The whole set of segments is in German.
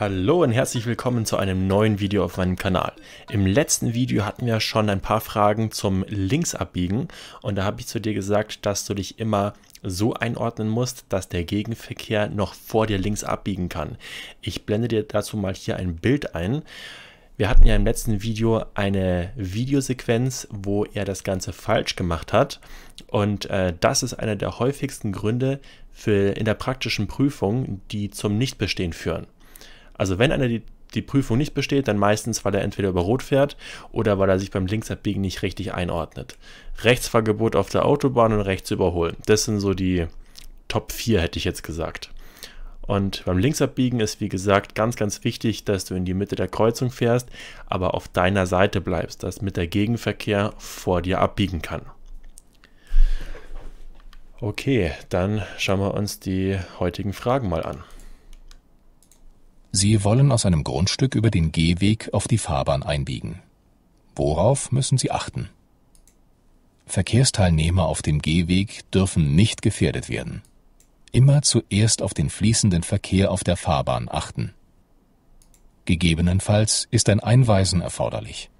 Hallo und herzlich willkommen zu einem neuen Video auf meinem Kanal. Im letzten Video hatten wir schon ein paar Fragen zum Linksabbiegen und da habe ich zu dir gesagt, dass du dich immer so einordnen musst, dass der Gegenverkehr noch vor dir links abbiegen kann. Ich blende dir dazu mal hier ein Bild ein. Wir hatten ja im letzten Video eine Videosequenz, wo er das Ganze falsch gemacht hat. Und äh, das ist einer der häufigsten Gründe für, in der praktischen Prüfung, die zum Nichtbestehen führen. Also wenn einer die, die Prüfung nicht besteht, dann meistens, weil er entweder über Rot fährt oder weil er sich beim Linksabbiegen nicht richtig einordnet. Rechtsfahrgebot auf der Autobahn und rechts überholen. Das sind so die Top 4, hätte ich jetzt gesagt. Und beim Linksabbiegen ist, wie gesagt, ganz, ganz wichtig, dass du in die Mitte der Kreuzung fährst, aber auf deiner Seite bleibst, dass mit der Gegenverkehr vor dir abbiegen kann. Okay, dann schauen wir uns die heutigen Fragen mal an. Sie wollen aus einem Grundstück über den Gehweg auf die Fahrbahn einbiegen. Worauf müssen Sie achten? Verkehrsteilnehmer auf dem Gehweg dürfen nicht gefährdet werden. Immer zuerst auf den fließenden Verkehr auf der Fahrbahn achten. Gegebenenfalls ist ein Einweisen erforderlich.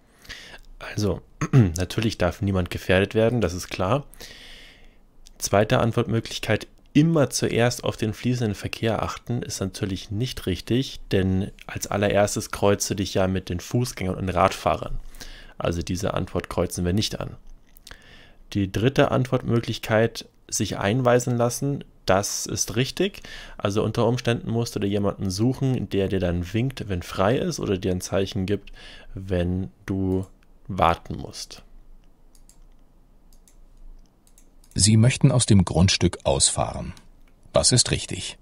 Also, natürlich darf niemand gefährdet werden, das ist klar. Zweite Antwortmöglichkeit immer zuerst auf den fließenden Verkehr achten, ist natürlich nicht richtig, denn als allererstes kreuzt du dich ja mit den Fußgängern und Radfahrern. Also diese Antwort kreuzen wir nicht an. Die dritte Antwortmöglichkeit, sich einweisen lassen, das ist richtig. Also unter Umständen musst du dir jemanden suchen, der dir dann winkt, wenn frei ist oder dir ein Zeichen gibt, wenn du warten musst. Sie möchten aus dem Grundstück ausfahren. Das ist richtig.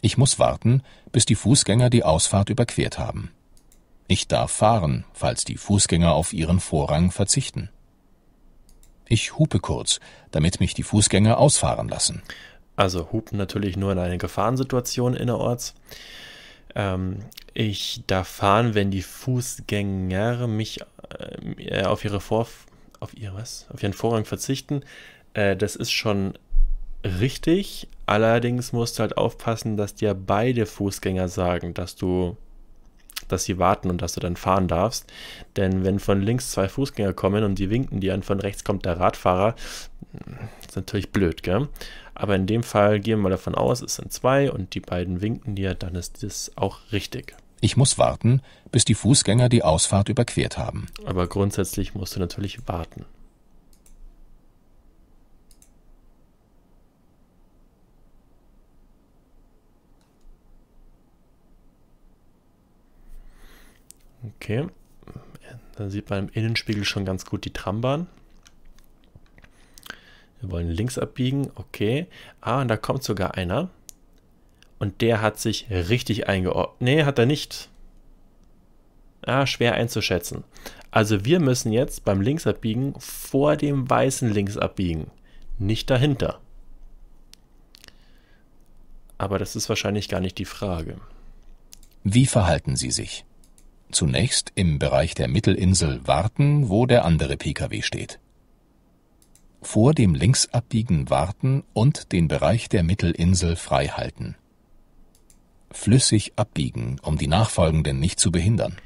Ich muss warten, bis die Fußgänger die Ausfahrt überquert haben. Ich darf fahren, falls die Fußgänger auf ihren Vorrang verzichten. Ich hupe kurz, damit mich die Fußgänger ausfahren lassen. Also hupen natürlich nur in einer Gefahrensituation innerorts. Ähm, ich darf fahren, wenn die Fußgänger mich äh, auf ihre Vor auf ihr was? Auf ihren Vorrang verzichten. Äh, das ist schon richtig. Allerdings musst du halt aufpassen, dass dir beide Fußgänger sagen, dass du, dass sie warten und dass du dann fahren darfst. Denn wenn von links zwei Fußgänger kommen und die winken dir und von rechts kommt der Radfahrer, hm, ist natürlich blöd, gell? Aber in dem Fall gehen wir mal davon aus, es sind zwei und die beiden winken dir, dann ist das auch richtig. Ich muss warten, bis die Fußgänger die Ausfahrt überquert haben. Aber grundsätzlich musst du natürlich warten. Okay. Dann sieht man im Innenspiegel schon ganz gut die Trambahn. Wir wollen links abbiegen. Okay. Ah, und da kommt sogar einer. Und der hat sich richtig eingeordnet. Nee, hat er nicht. Ah, schwer einzuschätzen. Also wir müssen jetzt beim Linksabbiegen vor dem weißen Linksabbiegen, nicht dahinter. Aber das ist wahrscheinlich gar nicht die Frage. Wie verhalten Sie sich? Zunächst im Bereich der Mittelinsel warten, wo der andere Pkw steht. Vor dem Linksabbiegen warten und den Bereich der Mittelinsel frei halten flüssig abbiegen, um die nachfolgenden nicht zu behindern.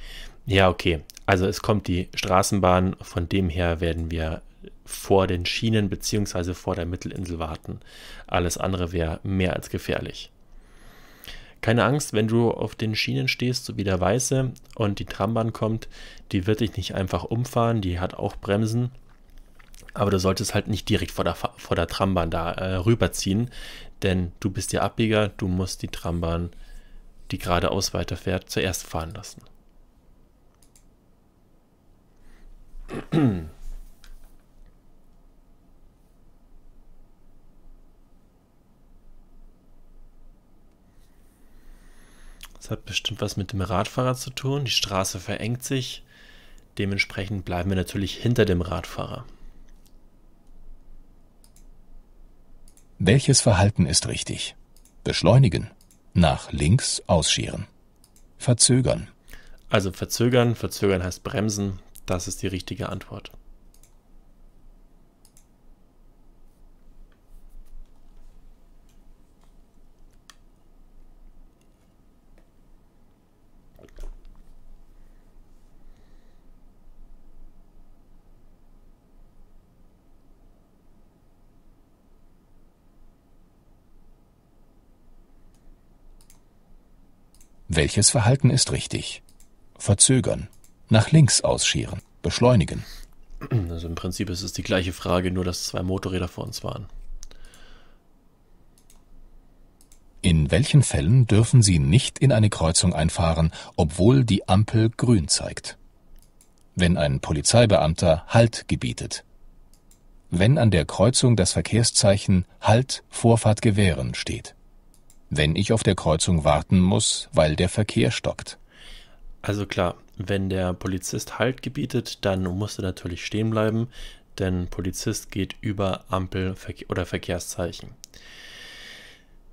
Ja, okay. Also es kommt die Straßenbahn, von dem her werden wir vor den Schienen bzw. vor der Mittelinsel warten. Alles andere wäre mehr als gefährlich. Keine Angst, wenn du auf den Schienen stehst, so wie der Weiße, und die Trambahn kommt, die wird dich nicht einfach umfahren, die hat auch Bremsen. Aber du solltest halt nicht direkt vor der, vor der Trambahn da äh, rüberziehen, denn du bist der Abbieger, du musst die Trambahn die geradeaus weiterfährt, zuerst fahren lassen. Das hat bestimmt was mit dem Radfahrer zu tun. Die Straße verengt sich. Dementsprechend bleiben wir natürlich hinter dem Radfahrer. Welches Verhalten ist richtig? Beschleunigen nach links ausscheren. Verzögern. Also verzögern, verzögern heißt bremsen, das ist die richtige Antwort. Welches Verhalten ist richtig? Verzögern, nach links ausscheren, beschleunigen. Also im Prinzip ist es die gleiche Frage, nur dass zwei Motorräder vor uns waren. In welchen Fällen dürfen Sie nicht in eine Kreuzung einfahren, obwohl die Ampel grün zeigt? Wenn ein Polizeibeamter Halt gebietet. Wenn an der Kreuzung das Verkehrszeichen Halt Vorfahrt gewähren steht wenn ich auf der Kreuzung warten muss, weil der Verkehr stockt. Also klar, wenn der Polizist Halt gebietet, dann musst du natürlich stehen bleiben, denn Polizist geht über Ampel oder Verkehrszeichen.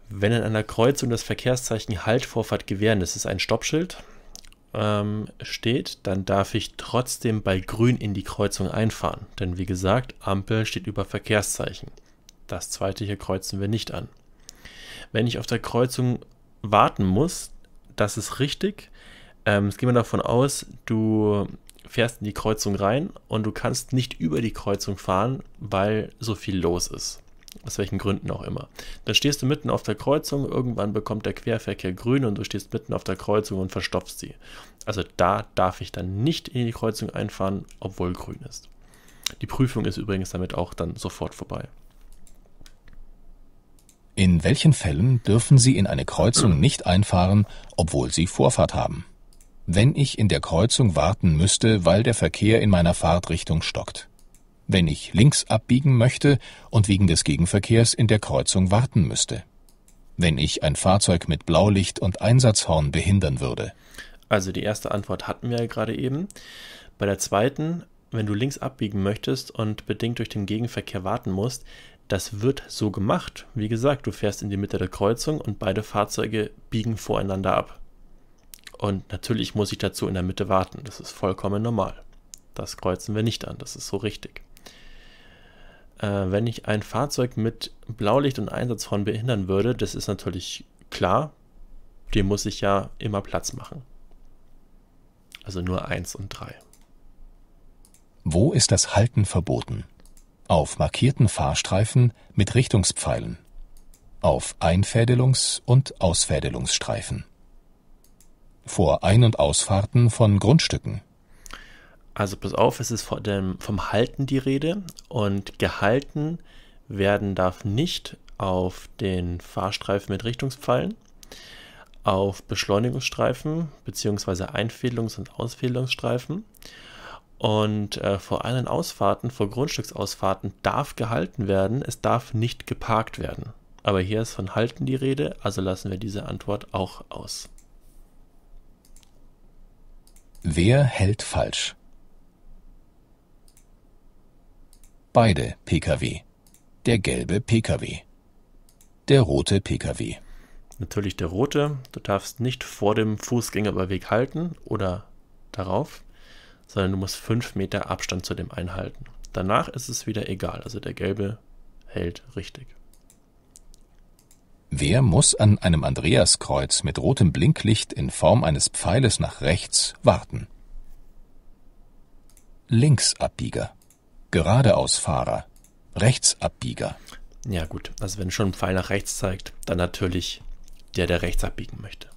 Wenn in einer Kreuzung das Verkehrszeichen Haltvorfahrt gewähren, das ist ein Stoppschild, ähm, steht, dann darf ich trotzdem bei Grün in die Kreuzung einfahren. Denn wie gesagt, Ampel steht über Verkehrszeichen. Das zweite hier kreuzen wir nicht an wenn ich auf der Kreuzung warten muss, das ist richtig. Ähm, jetzt gehen wir davon aus, du fährst in die Kreuzung rein und du kannst nicht über die Kreuzung fahren, weil so viel los ist. Aus welchen Gründen auch immer. Dann stehst du mitten auf der Kreuzung, irgendwann bekommt der Querverkehr grün und du stehst mitten auf der Kreuzung und verstopfst sie. Also da darf ich dann nicht in die Kreuzung einfahren, obwohl grün ist. Die Prüfung ist übrigens damit auch dann sofort vorbei. In welchen Fällen dürfen Sie in eine Kreuzung nicht einfahren, obwohl Sie Vorfahrt haben? Wenn ich in der Kreuzung warten müsste, weil der Verkehr in meiner Fahrtrichtung stockt. Wenn ich links abbiegen möchte und wegen des Gegenverkehrs in der Kreuzung warten müsste. Wenn ich ein Fahrzeug mit Blaulicht und Einsatzhorn behindern würde. Also die erste Antwort hatten wir ja gerade eben. Bei der zweiten, wenn du links abbiegen möchtest und bedingt durch den Gegenverkehr warten musst, das wird so gemacht. Wie gesagt, du fährst in die Mitte der Kreuzung und beide Fahrzeuge biegen voreinander ab. Und natürlich muss ich dazu in der Mitte warten. Das ist vollkommen normal. Das kreuzen wir nicht an. Das ist so richtig. Äh, wenn ich ein Fahrzeug mit Blaulicht und Einsatzhorn behindern würde, das ist natürlich klar. Dem muss ich ja immer Platz machen. Also nur 1 und 3. Wo ist das Halten verboten? auf markierten Fahrstreifen mit Richtungspfeilen, auf Einfädelungs- und Ausfädelungsstreifen, vor Ein- und Ausfahrten von Grundstücken. Also pass auf, es ist vom, vom Halten die Rede und gehalten werden darf nicht auf den Fahrstreifen mit Richtungspfeilen, auf Beschleunigungsstreifen bzw. Einfädelungs- und Ausfädelungsstreifen und äh, vor allen Ausfahrten, vor Grundstücksausfahrten darf gehalten werden, es darf nicht geparkt werden. Aber hier ist von halten die Rede, also lassen wir diese Antwort auch aus. Wer hält falsch? Beide Pkw. Der gelbe Pkw. Der rote Pkw. Natürlich der rote. Du darfst nicht vor dem Fußgängerüberweg halten oder darauf sondern du musst 5 Meter Abstand zu dem einhalten. Danach ist es wieder egal, also der gelbe hält richtig. Wer muss an einem Andreaskreuz mit rotem Blinklicht in Form eines Pfeiles nach rechts warten? Linksabbieger, Geradeausfahrer, Rechtsabbieger. Ja gut, also wenn schon ein Pfeil nach rechts zeigt, dann natürlich der, der rechts abbiegen möchte.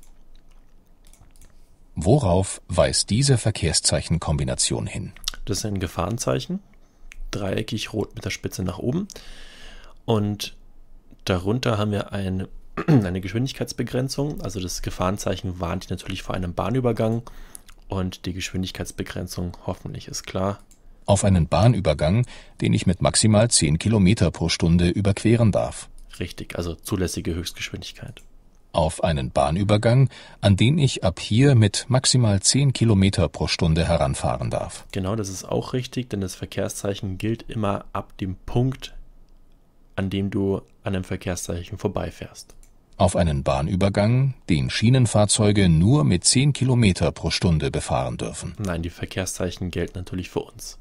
Worauf weist diese Verkehrszeichenkombination hin? Das ist ein Gefahrenzeichen, dreieckig rot mit der Spitze nach oben. Und darunter haben wir eine, eine Geschwindigkeitsbegrenzung. Also das Gefahrenzeichen warnt natürlich vor einem Bahnübergang und die Geschwindigkeitsbegrenzung hoffentlich ist klar. Auf einen Bahnübergang, den ich mit maximal 10 Kilometer pro Stunde überqueren darf. Richtig, also zulässige Höchstgeschwindigkeit auf einen Bahnübergang, an den ich ab hier mit maximal 10 Kilometer pro Stunde heranfahren darf. Genau, das ist auch richtig, denn das Verkehrszeichen gilt immer ab dem Punkt, an dem du an dem Verkehrszeichen vorbeifährst. Auf einen Bahnübergang, den Schienenfahrzeuge nur mit 10 Kilometer pro Stunde befahren dürfen. Nein, die Verkehrszeichen gelten natürlich für uns.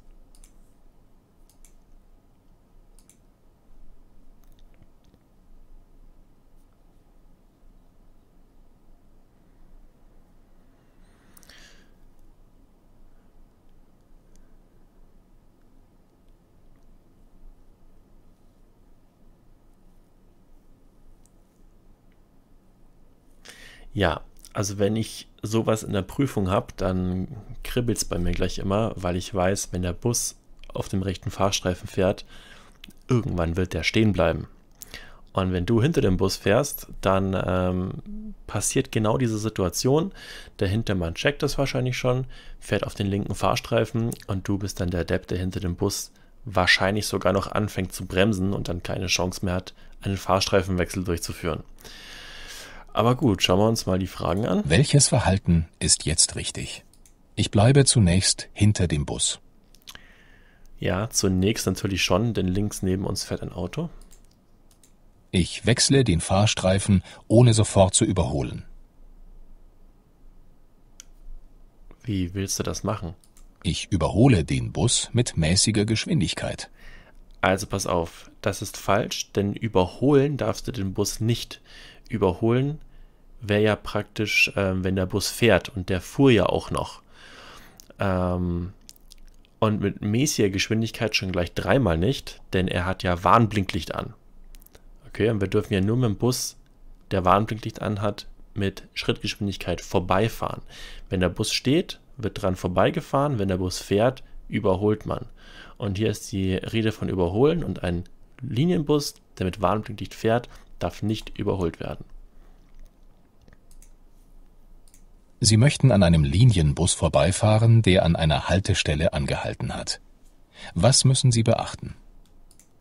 Ja, also wenn ich sowas in der Prüfung habe, dann kribbelt es bei mir gleich immer, weil ich weiß, wenn der Bus auf dem rechten Fahrstreifen fährt, irgendwann wird der stehen bleiben. Und wenn du hinter dem Bus fährst, dann ähm, passiert genau diese Situation. Der Hintermann checkt das wahrscheinlich schon, fährt auf den linken Fahrstreifen und du bist dann der Depp, der hinter dem Bus wahrscheinlich sogar noch anfängt zu bremsen und dann keine Chance mehr hat, einen Fahrstreifenwechsel durchzuführen. Aber gut, schauen wir uns mal die Fragen an. Welches Verhalten ist jetzt richtig? Ich bleibe zunächst hinter dem Bus. Ja, zunächst natürlich schon, denn links neben uns fährt ein Auto. Ich wechsle den Fahrstreifen, ohne sofort zu überholen. Wie willst du das machen? Ich überhole den Bus mit mäßiger Geschwindigkeit. Also pass auf, das ist falsch, denn überholen darfst du den Bus nicht. Überholen wäre ja praktisch, ähm, wenn der Bus fährt und der fuhr ja auch noch. Ähm, und mit mäßiger Geschwindigkeit schon gleich dreimal nicht, denn er hat ja Warnblinklicht an. Okay, und wir dürfen ja nur mit dem Bus, der Warnblinklicht anhat, mit Schrittgeschwindigkeit vorbeifahren. Wenn der Bus steht, wird dran vorbeigefahren, wenn der Bus fährt, überholt man. Und hier ist die Rede von überholen und ein Linienbus, der mit Warnblinklicht fährt, darf nicht überholt werden. Sie möchten an einem Linienbus vorbeifahren, der an einer Haltestelle angehalten hat. Was müssen Sie beachten?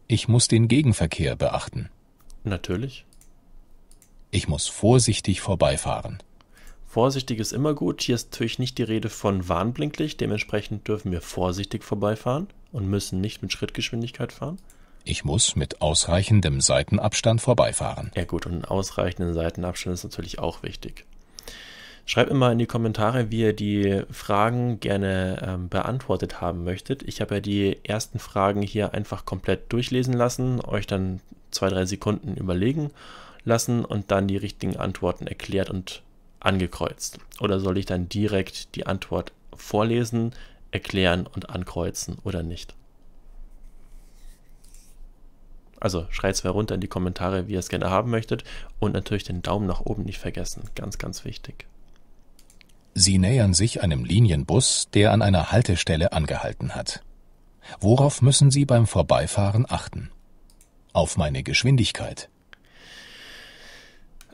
Ich muss den Gegenverkehr beachten. Natürlich. Ich muss vorsichtig vorbeifahren. Vorsichtig ist immer gut. Hier ist natürlich nicht die Rede von Warnblinklicht. Dementsprechend dürfen wir vorsichtig vorbeifahren und müssen nicht mit Schrittgeschwindigkeit fahren. Ich muss mit ausreichendem Seitenabstand vorbeifahren. Ja gut, und einen ausreichenden Seitenabstand ist natürlich auch wichtig. Schreibt mir mal in die Kommentare, wie ihr die Fragen gerne ähm, beantwortet haben möchtet. Ich habe ja die ersten Fragen hier einfach komplett durchlesen lassen, euch dann zwei, drei Sekunden überlegen lassen und dann die richtigen Antworten erklärt und angekreuzt. Oder soll ich dann direkt die Antwort vorlesen, erklären und ankreuzen oder nicht? Also schreibt es mal runter in die Kommentare, wie ihr es gerne haben möchtet und natürlich den Daumen nach oben nicht vergessen. Ganz, ganz wichtig. Sie nähern sich einem Linienbus, der an einer Haltestelle angehalten hat. Worauf müssen Sie beim Vorbeifahren achten? Auf meine Geschwindigkeit.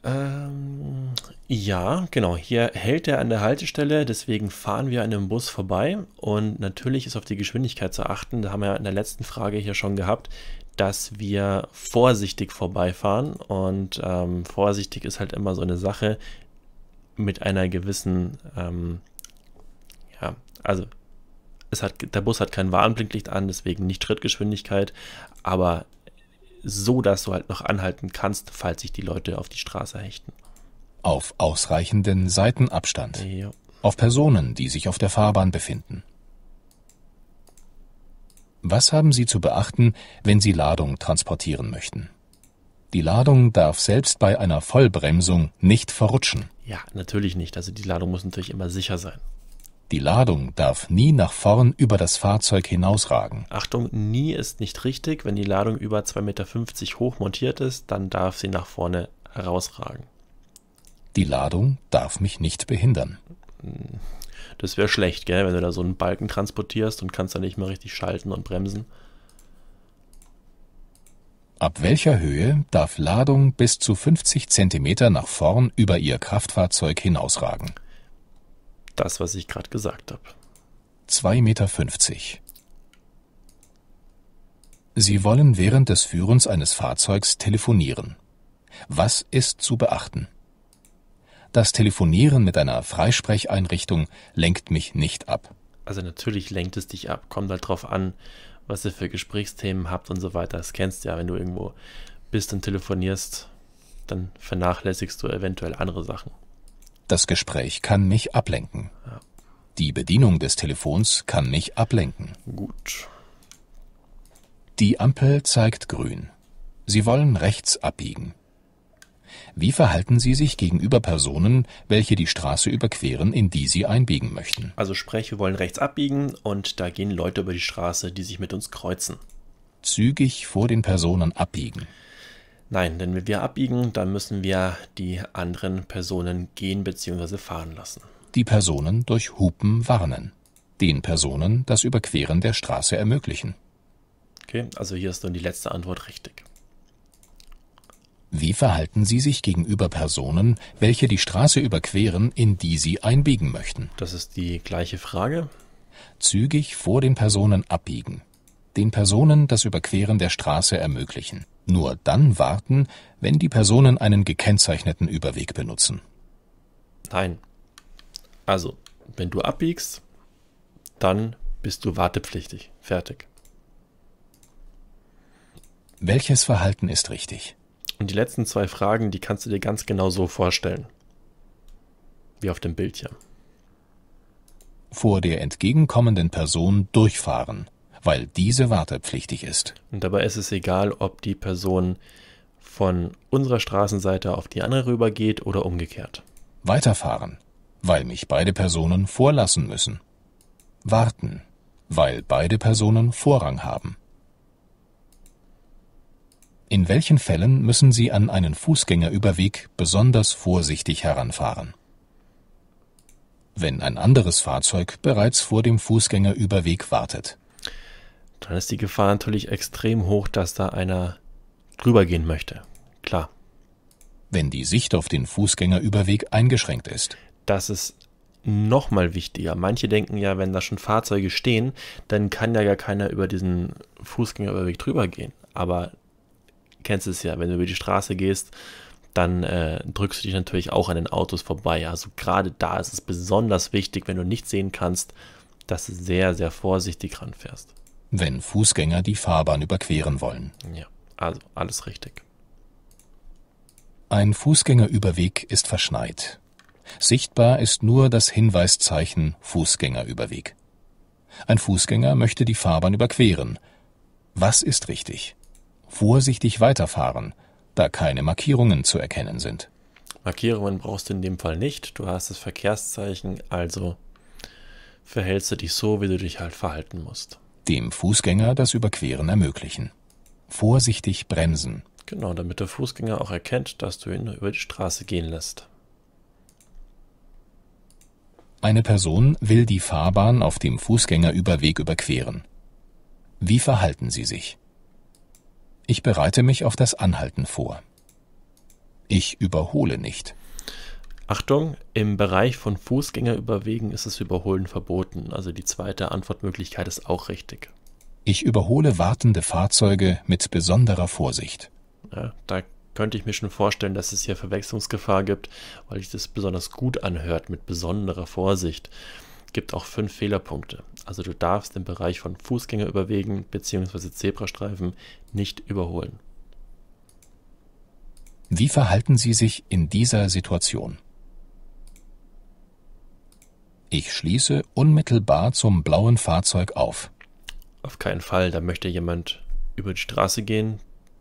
Ähm, ja, genau. Hier hält er an der Haltestelle, deswegen fahren wir an dem Bus vorbei. Und natürlich ist auf die Geschwindigkeit zu achten. Da haben wir in der letzten Frage hier schon gehabt, dass wir vorsichtig vorbeifahren. Und ähm, vorsichtig ist halt immer so eine Sache mit einer gewissen, ähm, ja, also es hat, der Bus hat kein Warnblinklicht an, deswegen nicht Schrittgeschwindigkeit, aber so, dass du halt noch anhalten kannst, falls sich die Leute auf die Straße hechten. Auf ausreichenden Seitenabstand. Ja. Auf Personen, die sich auf der Fahrbahn befinden. Was haben Sie zu beachten, wenn Sie Ladung transportieren möchten? Die Ladung darf selbst bei einer Vollbremsung nicht verrutschen. Ja, natürlich nicht. Also die Ladung muss natürlich immer sicher sein. Die Ladung darf nie nach vorn über das Fahrzeug hinausragen. Achtung, nie ist nicht richtig. Wenn die Ladung über 2,50 Meter hoch montiert ist, dann darf sie nach vorne herausragen. Die Ladung darf mich nicht behindern. Das wäre schlecht, gell, wenn du da so einen Balken transportierst und kannst da nicht mehr richtig schalten und bremsen. Ab welcher Höhe darf Ladung bis zu 50 cm nach vorn über Ihr Kraftfahrzeug hinausragen? Das, was ich gerade gesagt habe. 2,50 Meter. Sie wollen während des Führens eines Fahrzeugs telefonieren. Was ist zu beachten? Das Telefonieren mit einer Freisprecheinrichtung lenkt mich nicht ab. Also natürlich lenkt es dich ab, kommt halt drauf an, was ihr für Gesprächsthemen habt und so weiter. Das kennst du ja, wenn du irgendwo bist und telefonierst, dann vernachlässigst du eventuell andere Sachen. Das Gespräch kann mich ablenken. Ja. Die Bedienung des Telefons kann mich ablenken. Gut. Die Ampel zeigt grün. Sie wollen rechts abbiegen. Wie verhalten Sie sich gegenüber Personen, welche die Straße überqueren, in die Sie einbiegen möchten? Also sprich, wir wollen rechts abbiegen und da gehen Leute über die Straße, die sich mit uns kreuzen. Zügig vor den Personen abbiegen. Nein, denn wenn wir abbiegen, dann müssen wir die anderen Personen gehen bzw. fahren lassen. Die Personen durch Hupen warnen. Den Personen das Überqueren der Straße ermöglichen. Okay, also hier ist dann die letzte Antwort richtig. Wie verhalten Sie sich gegenüber Personen, welche die Straße überqueren, in die Sie einbiegen möchten? Das ist die gleiche Frage. Zügig vor den Personen abbiegen. Den Personen das Überqueren der Straße ermöglichen. Nur dann warten, wenn die Personen einen gekennzeichneten Überweg benutzen. Nein. Also, wenn du abbiegst, dann bist du wartepflichtig. Fertig. Welches Verhalten ist richtig? Und die letzten zwei Fragen, die kannst du dir ganz genau so vorstellen. Wie auf dem Bild hier. Vor der entgegenkommenden Person durchfahren, weil diese wartepflichtig ist. Und dabei ist es egal, ob die Person von unserer Straßenseite auf die andere rübergeht oder umgekehrt. Weiterfahren, weil mich beide Personen vorlassen müssen. Warten, weil beide Personen Vorrang haben. In welchen Fällen müssen Sie an einen Fußgängerüberweg besonders vorsichtig heranfahren? Wenn ein anderes Fahrzeug bereits vor dem Fußgängerüberweg wartet. Dann ist die Gefahr natürlich extrem hoch, dass da einer drüber gehen möchte. Klar. Wenn die Sicht auf den Fußgängerüberweg eingeschränkt ist. Das ist nochmal wichtiger. Manche denken ja, wenn da schon Fahrzeuge stehen, dann kann ja gar keiner über diesen Fußgängerüberweg drüber gehen. Aber kennst es ja, wenn du über die Straße gehst, dann äh, drückst du dich natürlich auch an den Autos vorbei. Also gerade da ist es besonders wichtig, wenn du nicht sehen kannst, dass du sehr, sehr vorsichtig ranfährst. Wenn Fußgänger die Fahrbahn überqueren wollen. Ja, also alles richtig. Ein Fußgängerüberweg ist verschneit. Sichtbar ist nur das Hinweiszeichen Fußgängerüberweg. Ein Fußgänger möchte die Fahrbahn überqueren. Was ist richtig? vorsichtig weiterfahren, da keine Markierungen zu erkennen sind. Markierungen brauchst du in dem Fall nicht. Du hast das Verkehrszeichen, also verhältst du dich so, wie du dich halt verhalten musst. Dem Fußgänger das Überqueren ermöglichen. Vorsichtig bremsen. Genau, damit der Fußgänger auch erkennt, dass du ihn nur über die Straße gehen lässt. Eine Person will die Fahrbahn auf dem Fußgängerüberweg überqueren. Wie verhalten sie sich? Ich bereite mich auf das Anhalten vor. Ich überhole nicht. Achtung, im Bereich von Fußgängerüberwegen ist das Überholen verboten. Also die zweite Antwortmöglichkeit ist auch richtig. Ich überhole wartende Fahrzeuge mit besonderer Vorsicht. Ja, da könnte ich mir schon vorstellen, dass es hier Verwechslungsgefahr gibt, weil sich das besonders gut anhört mit besonderer Vorsicht. Gibt auch fünf Fehlerpunkte. Also du darfst den Bereich von Fußgängerüberwegen bzw. Zebrastreifen nicht überholen. Wie verhalten Sie sich in dieser Situation? Ich schließe unmittelbar zum blauen Fahrzeug auf. Auf keinen Fall, da möchte jemand über die Straße gehen,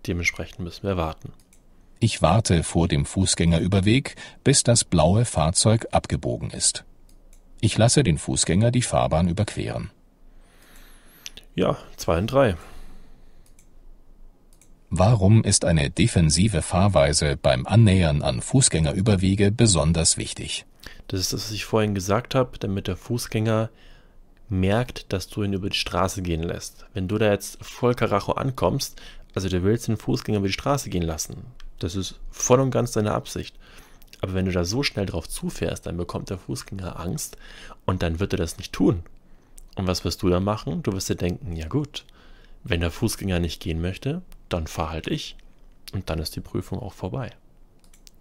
dementsprechend müssen wir warten. Ich warte vor dem Fußgängerüberweg, bis das blaue Fahrzeug abgebogen ist. Ich lasse den Fußgänger die Fahrbahn überqueren. Ja, 2 und 3. Warum ist eine defensive Fahrweise beim Annähern an Fußgängerüberwege besonders wichtig? Das ist das, was ich vorhin gesagt habe, damit der Fußgänger merkt, dass du ihn über die Straße gehen lässt. Wenn du da jetzt voll Karacho ankommst, also du willst den Fußgänger über die Straße gehen lassen. Das ist voll und ganz deine Absicht. Aber wenn du da so schnell drauf zufährst, dann bekommt der Fußgänger Angst und dann wird er das nicht tun. Und was wirst du dann machen? Du wirst dir denken, ja gut, wenn der Fußgänger nicht gehen möchte, dann fahr halt ich. Und dann ist die Prüfung auch vorbei.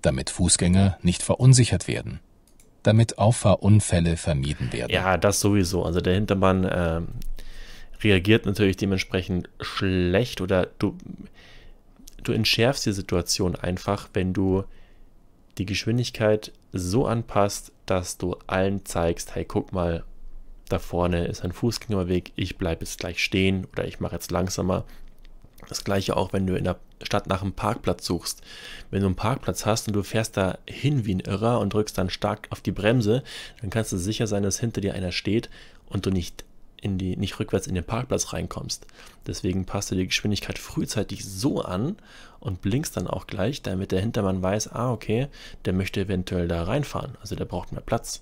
Damit Fußgänger nicht verunsichert werden. Damit Auffahrunfälle vermieden werden. Ja, das sowieso. Also der Hintermann äh, reagiert natürlich dementsprechend schlecht oder du, du entschärfst die Situation einfach, wenn du die Geschwindigkeit so anpasst, dass du allen zeigst, hey, guck mal, da vorne ist ein Fußgängerweg, ich bleibe jetzt gleich stehen oder ich mache jetzt langsamer. Das gleiche auch, wenn du in der Stadt nach einem Parkplatz suchst. Wenn du einen Parkplatz hast und du fährst da hin wie ein Irrer und drückst dann stark auf die Bremse, dann kannst du sicher sein, dass hinter dir einer steht und du nicht in die, nicht rückwärts in den Parkplatz reinkommst. Deswegen passt du die Geschwindigkeit frühzeitig so an und blinkst dann auch gleich, damit der Hintermann weiß, ah, okay, der möchte eventuell da reinfahren, also der braucht mehr Platz.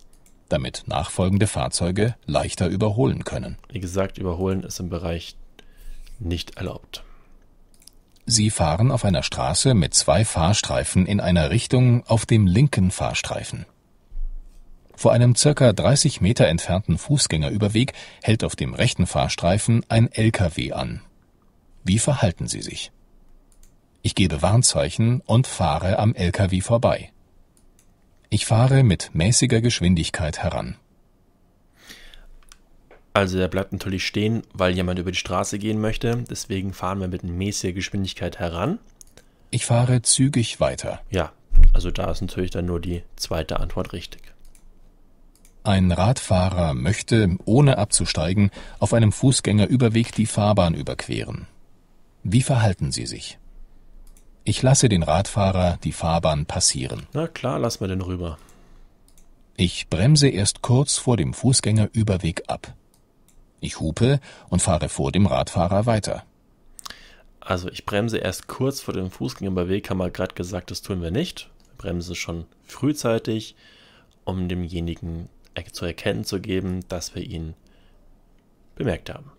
Damit nachfolgende Fahrzeuge leichter überholen können. Wie gesagt, überholen ist im Bereich nicht erlaubt. Sie fahren auf einer Straße mit zwei Fahrstreifen in einer Richtung auf dem linken Fahrstreifen. Vor einem circa 30 Meter entfernten Fußgängerüberweg hält auf dem rechten Fahrstreifen ein LKW an. Wie verhalten Sie sich? Ich gebe Warnzeichen und fahre am LKW vorbei. Ich fahre mit mäßiger Geschwindigkeit heran. Also der bleibt natürlich stehen, weil jemand über die Straße gehen möchte. Deswegen fahren wir mit mäßiger Geschwindigkeit heran. Ich fahre zügig weiter. Ja, also da ist natürlich dann nur die zweite Antwort richtig. Ein Radfahrer möchte, ohne abzusteigen, auf einem Fußgängerüberweg die Fahrbahn überqueren. Wie verhalten Sie sich? Ich lasse den Radfahrer die Fahrbahn passieren. Na klar, lass mal den rüber. Ich bremse erst kurz vor dem Fußgängerüberweg ab. Ich hupe und fahre vor dem Radfahrer weiter. Also ich bremse erst kurz vor dem Fußgängerüberweg, haben wir gerade gesagt, das tun wir nicht. Bremse schon frühzeitig, um demjenigen zu erkennen zu geben, dass wir ihn bemerkt haben.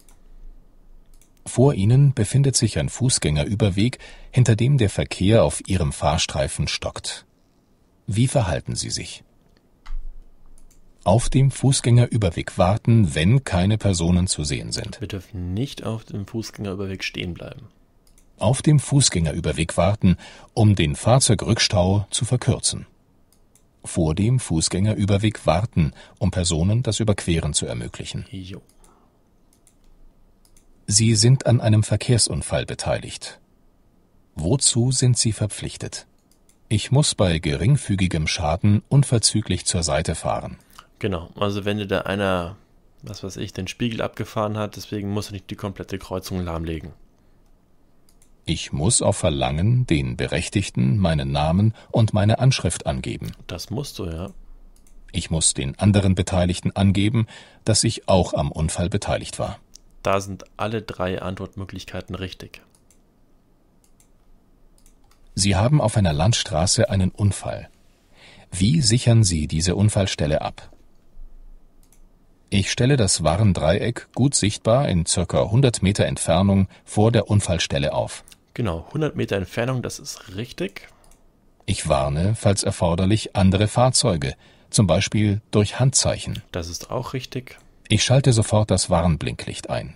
Vor ihnen befindet sich ein Fußgängerüberweg, hinter dem der Verkehr auf ihrem Fahrstreifen stockt. Wie verhalten sie sich? Auf dem Fußgängerüberweg warten, wenn keine Personen zu sehen sind. Wir dürfen nicht auf dem Fußgängerüberweg stehen bleiben. Auf dem Fußgängerüberweg warten, um den Fahrzeugrückstau zu verkürzen vor dem Fußgängerüberweg warten, um Personen das Überqueren zu ermöglichen. Jo. Sie sind an einem Verkehrsunfall beteiligt. Wozu sind Sie verpflichtet? Ich muss bei geringfügigem Schaden unverzüglich zur Seite fahren. Genau, also wenn dir da einer, was weiß ich, den Spiegel abgefahren hat, deswegen muss er nicht die komplette Kreuzung lahmlegen. Ich muss auf Verlangen den Berechtigten meinen Namen und meine Anschrift angeben. Das musst du, ja. Ich muss den anderen Beteiligten angeben, dass ich auch am Unfall beteiligt war. Da sind alle drei Antwortmöglichkeiten richtig. Sie haben auf einer Landstraße einen Unfall. Wie sichern Sie diese Unfallstelle ab? Ich stelle das Warndreieck gut sichtbar in ca. 100 Meter Entfernung vor der Unfallstelle auf. Genau, 100 Meter Entfernung, das ist richtig. Ich warne, falls erforderlich, andere Fahrzeuge, zum Beispiel durch Handzeichen. Das ist auch richtig. Ich schalte sofort das Warnblinklicht ein.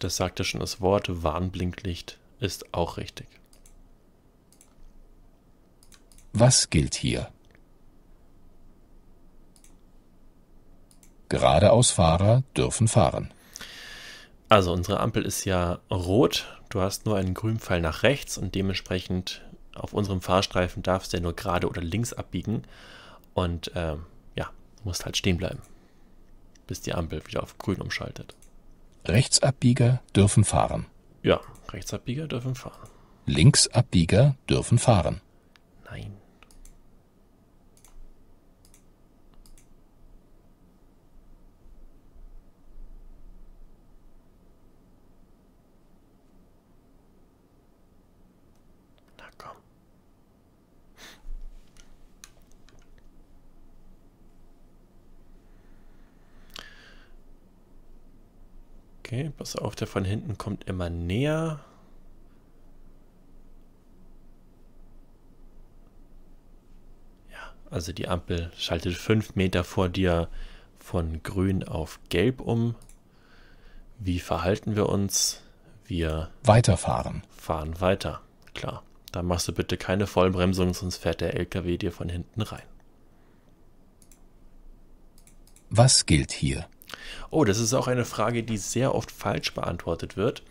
Das sagt ja schon das Wort, Warnblinklicht ist auch richtig. Was gilt hier? Geradeausfahrer dürfen fahren. Also unsere Ampel ist ja rot, du hast nur einen grünen Pfeil nach rechts und dementsprechend auf unserem Fahrstreifen darfst du ja nur gerade oder links abbiegen und äh, ja, musst halt stehen bleiben, bis die Ampel wieder auf grün umschaltet. Rechtsabbieger dürfen fahren. Ja, Rechtsabbieger dürfen fahren. Linksabbieger dürfen fahren. Nein. Okay, pass auf, der von hinten kommt immer näher. Ja, also die Ampel schaltet 5 Meter vor dir von grün auf gelb um. Wie verhalten wir uns? Wir weiterfahren. Fahren weiter, klar. Da machst du bitte keine Vollbremsung, sonst fährt der LKW dir von hinten rein. Was gilt hier? Oh, das ist auch eine Frage, die sehr oft falsch beantwortet wird.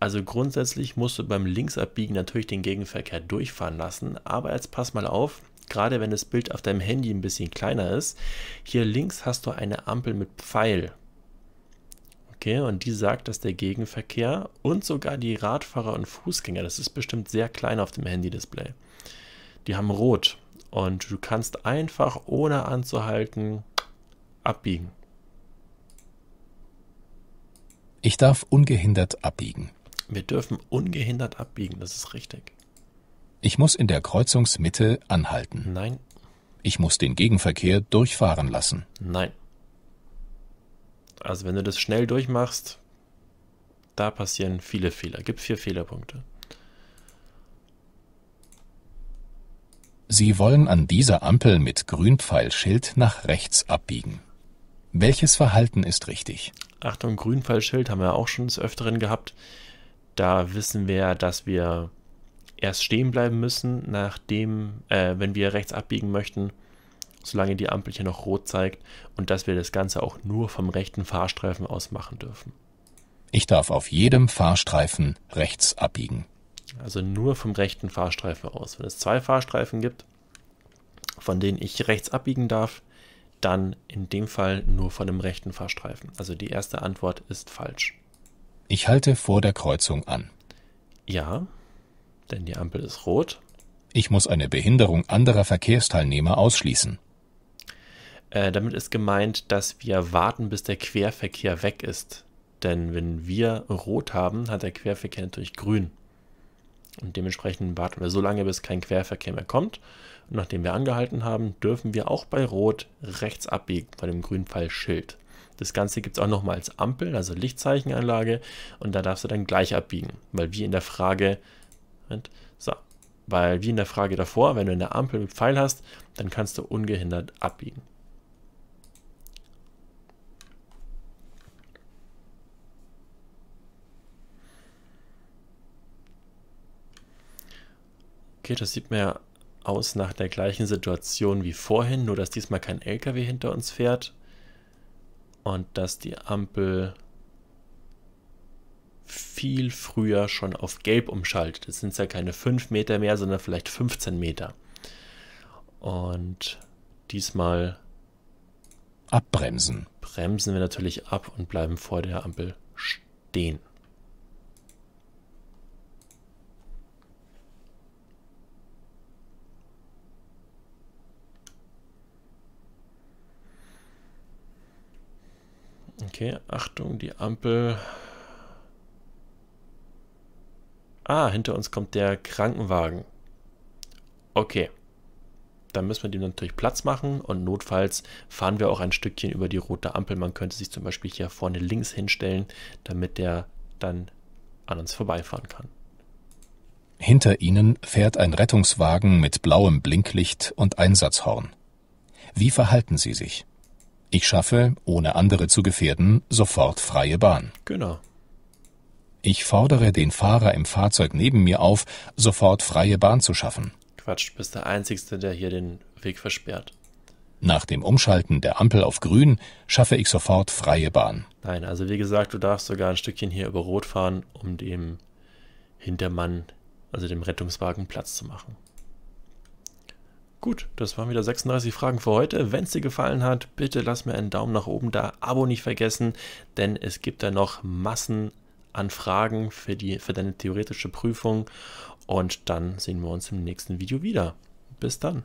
Also grundsätzlich musst du beim Linksabbiegen natürlich den Gegenverkehr durchfahren lassen, aber jetzt pass mal auf, gerade wenn das Bild auf deinem Handy ein bisschen kleiner ist, hier links hast du eine Ampel mit Pfeil. Okay, und die sagt, dass der Gegenverkehr und sogar die Radfahrer und Fußgänger, das ist bestimmt sehr klein auf dem Handy-Display, die haben rot. Und du kannst einfach ohne anzuhalten abbiegen. Ich darf ungehindert abbiegen. Wir dürfen ungehindert abbiegen, das ist richtig. Ich muss in der Kreuzungsmitte anhalten. Nein. Ich muss den Gegenverkehr durchfahren lassen. Nein. Also wenn du das schnell durchmachst, da passieren viele Fehler. Gib vier Fehlerpunkte. Sie wollen an dieser Ampel mit Grünpfeilschild nach rechts abbiegen. Welches Verhalten ist richtig? Achtung, Grünfallschild haben wir auch schon des Öfteren gehabt. Da wissen wir, dass wir erst stehen bleiben müssen, nachdem, äh, wenn wir rechts abbiegen möchten, solange die Ampel hier noch rot zeigt und dass wir das Ganze auch nur vom rechten Fahrstreifen aus machen dürfen. Ich darf auf jedem Fahrstreifen rechts abbiegen. Also nur vom rechten Fahrstreifen aus. Wenn es zwei Fahrstreifen gibt, von denen ich rechts abbiegen darf, dann in dem Fall nur von dem rechten Fahrstreifen. Also die erste Antwort ist falsch. Ich halte vor der Kreuzung an. Ja, denn die Ampel ist rot. Ich muss eine Behinderung anderer Verkehrsteilnehmer ausschließen. Äh, damit ist gemeint, dass wir warten, bis der Querverkehr weg ist. Denn wenn wir rot haben, hat der Querverkehr natürlich grün. Und dementsprechend warten wir so lange, bis kein Querverkehr mehr kommt. Und nachdem wir angehalten haben, dürfen wir auch bei Rot rechts abbiegen, bei dem grünen Schild. Das Ganze gibt es auch nochmal als Ampel, also Lichtzeichenanlage. Und da darfst du dann gleich abbiegen, weil wie in der Frage... Moment, so, weil wie in der Frage davor, wenn du eine Ampel mit Pfeil hast, dann kannst du ungehindert abbiegen. Okay, das sieht mir aus nach der gleichen Situation wie vorhin, nur dass diesmal kein LKW hinter uns fährt und dass die Ampel viel früher schon auf Gelb umschaltet. Es sind ja keine 5 Meter mehr, sondern vielleicht 15 Meter. Und diesmal abbremsen. Bremsen wir natürlich ab und bleiben vor der Ampel stehen. Okay, Achtung, die Ampel. Ah, hinter uns kommt der Krankenwagen. Okay. Dann müssen wir dem natürlich Platz machen und notfalls fahren wir auch ein Stückchen über die rote Ampel. Man könnte sich zum Beispiel hier vorne links hinstellen, damit der dann an uns vorbeifahren kann. Hinter ihnen fährt ein Rettungswagen mit blauem Blinklicht und Einsatzhorn. Wie verhalten sie sich? Ich schaffe, ohne andere zu gefährden, sofort freie Bahn. Genau. Ich fordere den Fahrer im Fahrzeug neben mir auf, sofort freie Bahn zu schaffen. Quatsch, du bist der Einzige, der hier den Weg versperrt. Nach dem Umschalten der Ampel auf Grün schaffe ich sofort freie Bahn. Nein, also wie gesagt, du darfst sogar ein Stückchen hier über Rot fahren, um dem Hintermann, also dem Rettungswagen, Platz zu machen. Gut, das waren wieder 36 Fragen für heute. Wenn es dir gefallen hat, bitte lass mir einen Daumen nach oben da, Abo nicht vergessen, denn es gibt da noch Massen an Fragen für, die, für deine theoretische Prüfung und dann sehen wir uns im nächsten Video wieder. Bis dann.